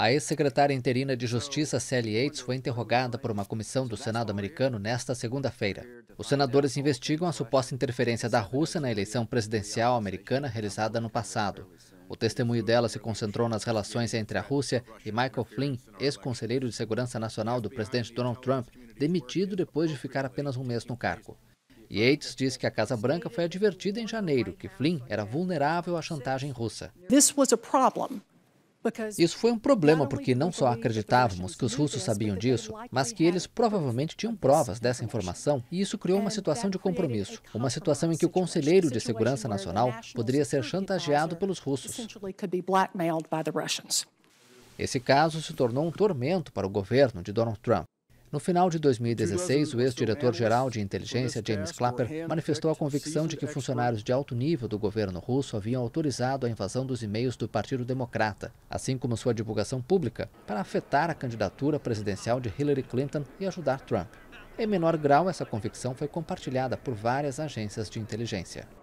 A ex-secretária interina de Justiça, Sally Yates, foi interrogada por uma comissão do Senado americano nesta segunda-feira. Os senadores investigam a suposta interferência da Rússia na eleição presidencial americana realizada no passado. O testemunho dela se concentrou nas relações entre a Rússia e Michael Flynn, ex-conselheiro de Segurança Nacional do presidente Donald Trump, demitido depois de ficar apenas um mês no cargo. Yates disse que a Casa Branca foi advertida em janeiro que Flynn era vulnerável à chantagem russa. This was a problem. Isso foi um problema porque não só acreditávamos que os russos sabiam disso, mas que eles provavelmente tinham provas dessa informação, e isso criou uma situação de compromisso, uma situação em que o conselheiro de segurança nacional poderia ser chantageado pelos russos. Esse caso se tornou um tormento para o governo de Donald Trump. No final de 2016, o ex-diretor-geral de inteligência James Clapper manifestou a convicção de que funcionários de alto nível do governo russo haviam autorizado a invasão dos e-mails do Partido Democrata, assim como sua divulgação pública, para afetar a candidatura presidencial de Hillary Clinton e ajudar Trump. Em menor grau, essa convicção foi compartilhada por várias agências de inteligência.